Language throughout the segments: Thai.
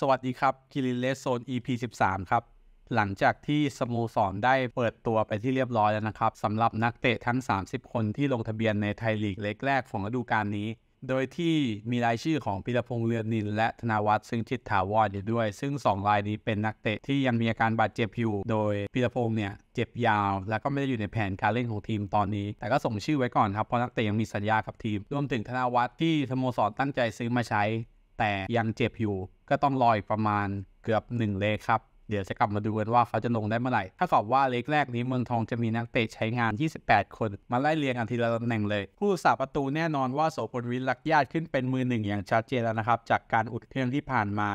สวัสดีครับ คิริเลสโซน EP 13ครับ หลังจากที่สโมสรได้เปิดตัวไปที่เรียบร้อยแล้วนะครับสำหรับนักเตะทั้ง 30 คนที่ลงทะเบียนในไทยลีกเล็กแรกของฤดูกาลนี้ โดยที่มีรายชื่อของพิรพงษ์เรือนนินและธนาวัฒน์ซึ่งทิดถาวรอยู่ด้วยซึ่ง2รายนี้เป็นนักเตะที่ยังมีอาการบาดเจ็บอยู่ โดยพิรพงษ์เนี่ยเจ็บยาวแล้วก็ไม่ได้อยู่ในแผนการเล่นของทีมตอนนี้แต่ก็ส่งชื่อไว้ก่อนครับเพราะนักเตะยังมีสัญญากับทีมรวมถึงธนาวัฒน์ที่สโมสรตั้งใจซื้อมาใช้แต่ยังเจ็บอยู่ก็ต้องรออีกประมาณเกือบ1เลกครับ เดี๋ยวจะกลับมาดูกันว่าเขาจะลงได้เมื่อไหร่ ถ้าตอบว่าเลกแรกนี้เมืองทองจะมีนักเตะใช้งาน 28 คนมาไล่เรียงกันทีละตำแหน่งเลย ผู้สาประตูแน่นอนว่าโสพลวิทลักญาติขึ้นเป็นมือหนึ่งอย่างชัดเจนแล้วนะครับ จากการอุดเครื่องที่ผ่านมา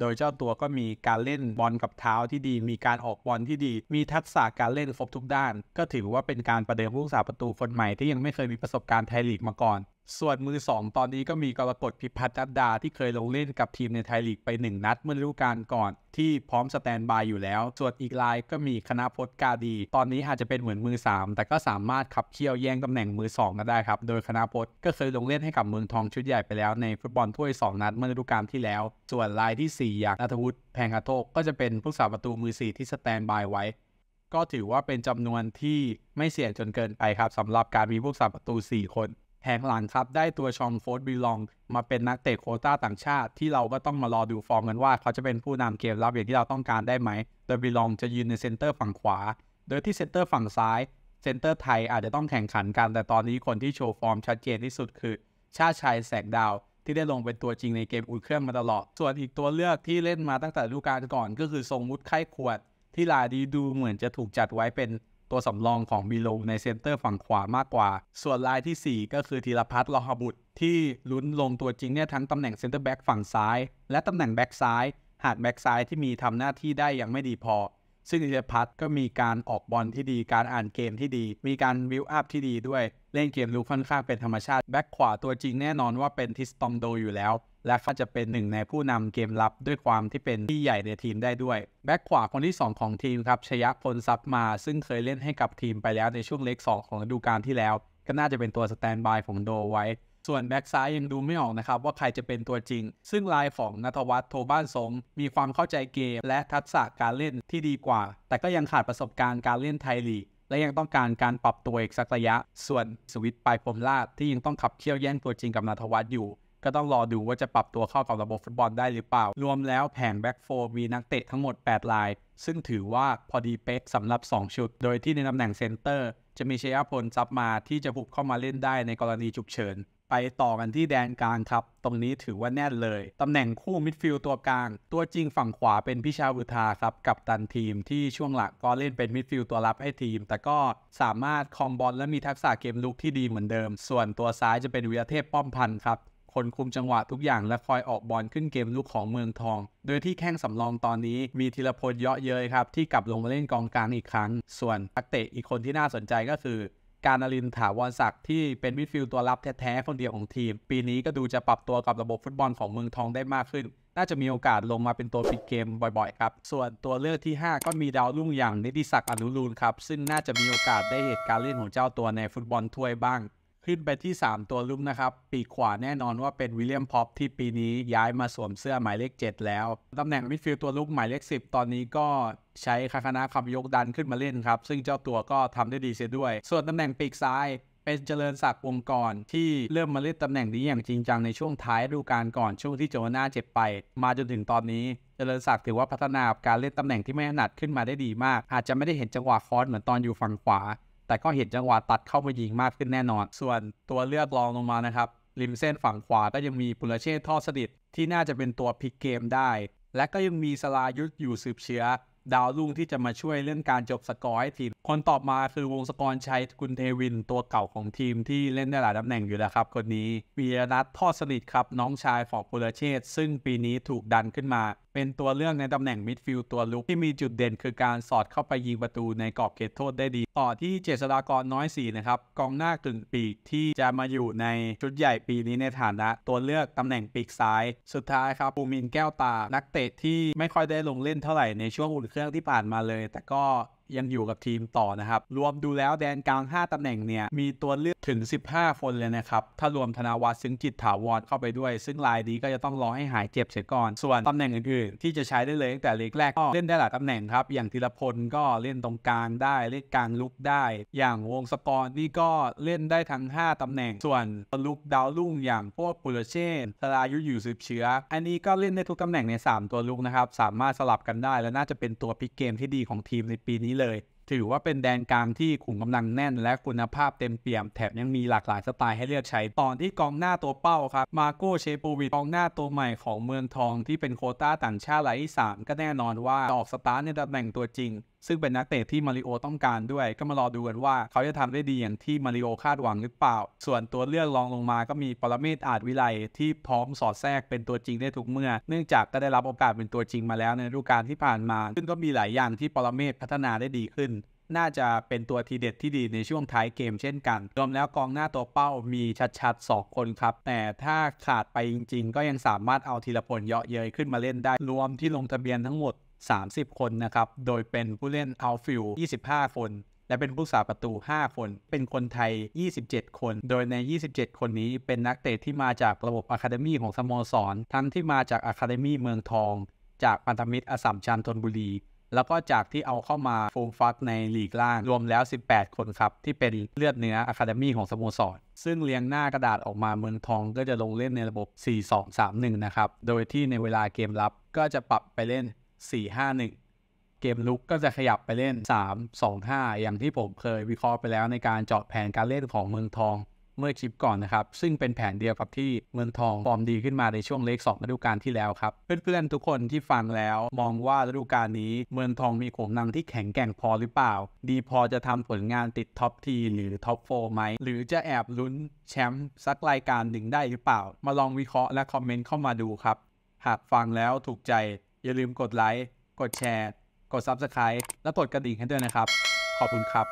โดยเจ้าตัวก็มีการเล่นบอลกับเท้าที่ดีมีการออกบอลที่ดี มีทักษะการเล่นครบทุกด้าน ก็ถือว่าเป็นการประเดิมผู้สาประตูคนใหม่ที่ยังไม่เคยมีประสบการณ์ไทยลีกมาก่อนส่วนมือสองตอนนี้ก็มีกรกฎพิพัฒน์ดดาที่เคยลงเล่นกับทีมในไทยลีกไป 1 นัดเมื่อฤดูกาลก่อน ที่พร้อมสแตนบายอยู่แล้ว ส่วนอีกรายก็มีคณะพจน์กาดี ตอนนี้อาจจะเป็นเหมือนมือ 3 แต่ก็สามารถขับเคี่ยวแย่งตำแหน่งมือ2ก็ได้ครับ โดยคณะพจน์ก็เคยลงเล่นให้กับเมืองทองชุดใหญ่ไปแล้วในฟุตบอลถ้วย 2 นัดเมื่อฤดูกาลที่แล้ว ส่วนรายที่ 4 อย่างนัทวุฒิแพงกระโทกก็จะเป็นผู้สาประตูมือ4ที่สแตนบายไว้ ก็ถือว่าเป็นจำนวนที่ไม่เสี่ยงจนเกินไปครับสำหรับการมีผู้สาประตู4คนแหงหลังครับได้ตัวชองโฟร์บิลองมาเป็นนักเตะโคต้าต่างชาติ ที่เราก็ต้องมารอดูฟอร์มกันว่าเขาจะเป็นผู้นำเกมรับอย่างที่เราต้องการได้ไหมโดยบิลองจะยืนในเซนเตอร์ฝั่งขวา โดยที่เซนเตอร์ฝั่งซ้าย เซนเตอร์ไทยอาจจะต้องแข่งขันกัน แต่ตอนนี้คนที่โชว์ฟอร์มชัดเจนที่สุดคือชาชัยแสงดาว ที่ได้ลงเป็นตัวจริงในเกมอุ่นเครื่องมาตลอดส่วนอีกตัวเลือกที่เล่นมาตั้งแต่ฤดูกาลก่อน ก็คือทรงมุดไข้ขวดที่ลาดีดูเหมือนจะถูกจัดไว้เป็นตัวสำรองของบีโลในเซนเตอร์ฝั่งขวามากกว่า ส่วนรายที่ 4 ก็คือธีรพัฒน์ลอหบุตรที่ลุ้นลงตัวจริงเนี่ยทั้งตำแหน่งเซนเตอร์แบ็กฝั่งซ้าย และตำแหน่งแบ็กซ้าย หากแบ็กซ้ายที่มีทำหน้าที่ได้ยังไม่ดีพอ ซึ่งิีรพัทก็มีการออกบอลที่ดีการอ่านเกมที่ดี มีการวิวอัพที่ดีด้วยเล่นเกมลุกค่อนข้างเป็นธรรมชาติแบ็กขวาตัวจริงแน่นอนว่าเป็นทิสตองโดอยู่แล้ว และก็จะเป็นหนึ่งในผู้นำเกมรับด้วยความที่เป็นที่ใหญ่ในทีมได้ด้วยแบ็กขวาคนที่2 ของทีมครับชยะพลซับมา ซึ่งเคยเล่นให้กับทีมไปแล้วในช่วงเล็ก 2 ของฤดูกาลที่แล้ว ก็น่าจะเป็นตัวสแตนบายของโดไว้ส่วนแบ็กซ้ายยังดูไม่ออกนะครับว่าใครจะเป็นตัวจริง ซึ่งลายของนัทวัฒน์โทบ้านสงมีความเข้าใจเกมและทักษะการเล่นที่ดีกว่า แต่ก็ยังขาดประสบการณ์การเล่นไทยลีกและยังต้องการการปรับตัวอีกสักระยะ ส่วนสวิตปลายพรมลาดที่ยังต้องขับเคี่ยวแย่งตัวจริงกับนาทวัตอยู่ ก็ต้องรอดูว่าจะปรับตัวเข้ากับระบบฟุตบอลได้หรือเปล่า รวมแล้วแผงแบ็กโฟมีนักเตะทั้งหมด 8 ลาย ซึ่งถือว่าพอดีเป๊กสำหรับ 2 ชุด โดยที่ในตำแหน่งเซนเตอร์ จะมีเชียร์พลซับมาที่จะบุกเข้ามาเล่นได้ในกรณีฉุกเฉินไปต่อกันที่แดนกลางครับ ตรงนี้ถือว่าแน่นเลย ตำแหน่งคู่มิดฟิลด์ตัวกลางตัวจริงฝั่งขวาเป็นพิชาวุธาครับ กับตันทีมที่ช่วงหลักก็เล่นเป็นมิดฟิลด์ตัวรับให้ทีม แต่ก็สามารถคอมบอลและมีทักษะเกมลุกที่ดีเหมือนเดิม ส่วนตัวซ้ายจะเป็นวีรเทพป้อมพันธ์ครับ คนคุมจังหวะทุกอย่างและคอยออกบอลขึ้นเกมลูกของเมืองทอง โดยที่แข้งสำรองตอนนี้มีธีรพลเยอะเย้ยครับที่กลับลงมาเล่นกองกลางอีกครั้ง ส่วนนักเตะอีกคนที่น่าสนใจก็คือการนลินถาวรศักดิ์ที่เป็นมิดฟิลด์ตัวรับแท้ๆคนเดียวของทีมปีนี้ก็ดูจะปรับตัวกับระบบฟุตบอลของเมืองทองได้มากขึ้น น่าจะมีโอกาสลงมาเป็นตัวปิดเกมบ่อย ๆ ครับ ส่วนตัวเลือกที่ 5 ก็มีดาวรุ่งอย่างนิติศักดิ์อนุรูลครับ ซึ่งน่าจะมีโอกาสได้เหตุการเล่นของเจ้าตัวในฟุตบอลถ้วยบ้างขึ้นไปที่ 3 ตัวลุกนะครับ ปีขวาแน่นอนว่าเป็นวิลเลียมพ็อปที่ปีนี้ย้ายมาสวมเสื้อหมายเลข7แล้ว ตำแหน่งมิดฟิลด์ตัวลุกหมายเลข10 ตอนนี้ก็ใช้คาคานาคำยกดันขึ้นมาเล่นครับ ซึ่งเจ้าตัวก็ทำได้ดีเสียด้วย ส่วนตำแหน่งปีกซ้ายเป็นเจริญศักดิ์วงกร ที่เริ่มมาเล่นตำแหน่งนี้อย่างจริงจังในช่วงท้ายฤดูกาลก่อนช่วงที่โจวาน่าเจ็บไป มาจนถึงตอนนี้เจริญศักดิ์ถือว่าพัฒนาการเล่นตำแหน่งที่ไม่ถนัดขึ้นมาได้ดีมาก อาจจะไม่ได้เห็นจังหวะคอร์สเหมือนตอนอยู่ฝั่งขวาแต่ก็เห็นจังหวะตัดเข้าไปยิงมากขึ้นแน่นอน ส่วนตัวเลือกรองลงมานะครับ ริมเส้นฝั่งขวา ก็ยังมีปุรเชษทอดสดิทที่น่าจะเป็นตัวพลิกเกมได้ และก็ยังมีสลายุทธอยู่สืบเชื้อดาวรุ่งที่จะมาช่วยเรื่องการจบสกอร์ให้ทีมคนต่อมาคือวงสกรชัยกุลเทวิน ตัวเก่าของทีมที่เล่นได้หลายตำแหน่งอยู่แล้วครับ คนนี้วีรรัตทอดสนิทครับ น้องชายของปุรเชษซึ่งปีนี้ถูกดันขึ้นมา เป็นตัวเลือกในตำแหน่งมิดฟิลด์ตัวลุกที่มีจุดเด่นคือการสอดเข้าไปยิงประตูในกรอบเขตโทษได้ดี ต่อที่เจษฎากรน้อยสีนะครับกองหน้ากึ่งปีกที่จะมาอยู่ในชุดใหญ่ปีนี้ในฐานะ ตัวเลือกตำแหน่งปีกซ้ายสุดท้ายครับปูมินแก้วตา นักเตะที่ไม่ค่อยได้ลงเล่นเท่าไหร่ในช่วงอุ่นเครื่องที่ผ่านมาเลย แต่ก็ยังอยู่กับทีมต่อนะครับ รวมดูแล้วแดนกลาง 5 ตำแหน่งเนี่ย มีตัวเลือกถึง 15คนเลยนะครับ ถ้ารวมธนาวัฒน์ซึ่งจิตถาวรเข้าไปด้วย ซึ่งลายนี้ก็จะต้องรอให้หายเจ็บเสียก่อน ส่วนตำแหน่งอื่นๆ ที่จะใช้ได้เลยตั้งแต่เล็กแรกก็เล่นได้หลายตำแหน่งครับ อย่างธีรพลก็เล่นตรงกลางได้เล่นกลางลุกได้ อย่างวงสกรนี่ก็เล่นได้ทั้ง 5ตำแหน่ง ส่วนลุกดาวลุ่งอย่างพวกปุรเชนสลายุอยู่สืบเชื้อ อันนี้ก็เล่นได้ทุกตำแหน่งใน3ตัวลุกนะครับสามารถสลับกันได้และน่าจะเป็นตัวพิกเกมที่ดีของทีมในปีนี้ี้เลยถือว่าเป็นแดนกลางที่ขุมกำลังแน่นและคุณภาพเต็มเปี่ยม แถมยังมีหลากหลายสไตล์ให้เลือกใช้ตอนที่กองหน้าตัวเป้าครับมาโกเชโปวิดกองหน้าตัวใหม่ของเมืองทอง ที่เป็นโคต้าต่างชาติรายที่ 3 ก็แน่นอนว่าออกสตาร์ในตำแหน่งตัวจริงซึ่งเป็นนักเตะที่มาริโอต้องการด้วยก็มารอดูกันว่า เขาจะทำได้ดีอย่างที่มาริโอคาดหวังหรือเปล่า ส่วนตัวเลือกรองลงมาก็มีปรเมศอาจวิไลที่พร้อมสอดแทรกเป็นตัวจริงได้ทุกเมื่อ เนื่องจากก็ได้รับโอกาสเป็นตัวจริงมาแล้วในฤดูกาลที่ผ่านมาซึ่งก็มีหลายอย่างที่ปรเมศพัฒนาได้ดีขึ้น น่าจะเป็นตัวทีเด็ดที่ดีในช่วงท้ายเกม เช่นกันรวมแล้วกองหน้าตัวเป้ามีชัดๆ2คนครับ แต่ถ้าขาดไปจริง ๆ ก็ยังสามารถเอาทีละผลเยาะเย้ยขึ้นมาเล่นได้ รวมที่ลงทะเบียนทั้งหมด30 คนนะครับ โดยเป็นผู้เล่นอัลฟิล25 คน และเป็นผู้สาประตู 5 คน เป็นคนไทย 27 คน โดยใน 27 คนนี้เป็นนักเตะที่มาจากระบบอะคาเดมีของสโมสร ทั้งที่มาจากอะคาเดมีเมืองทอง จากพันธมิตรอสัมชันธนบุรี แล้วก็จากที่เอาเข้ามาฟูมฟัตในลีกล่าง รวมแล้ว 18 คนครับ ที่เป็นเลือดเนื้ออะคาเดมี่ของสโมสร ซึ่งเลียงหน้ากระดาษออกมาเมืองทองก็จะลงเล่นในระบบ4-2-3-1นะครับ โดยที่ในเวลาเกมรับก็จะปรับไปเล่น4 5 1 เกมลุกก็จะขยับไปเล่น 3 2 5 อย่างที่ผมเคยวิเคราะห์ไปแล้ว ในการเจาะแผนการเล่นของเมืองทอง เมื่อคลิปก่อนนะครับ ซึ่งเป็นแผนเดียวกับที่เมืองทองฟอร์มดีขึ้นมาในช่วงเลขกสองฤดูกาลที่แล้วครับเพื่อนๆทุกคนที่ฟังแล้ว มองว่าฤดูกาลนี้ เมืองทองมีโขงนำที่แข็งแกร่งพอหรือเปล่า ดีพอจะทำผลงานติดท็อปทีหรือท็อปโฟไหม หรือจะแอบลุ้นแชมป์สักรายการหนึ่งได้หรือเปล่า มาลองวิเคราะห์และคอมเมนต์เข้ามาดูครับหากฟังแล้วถูกใจอย่าลืมกดไลค์ กดแชร์ กด Subscribe และกดกระดิ่งให้ด้วยนะครับ ขอบคุณครับ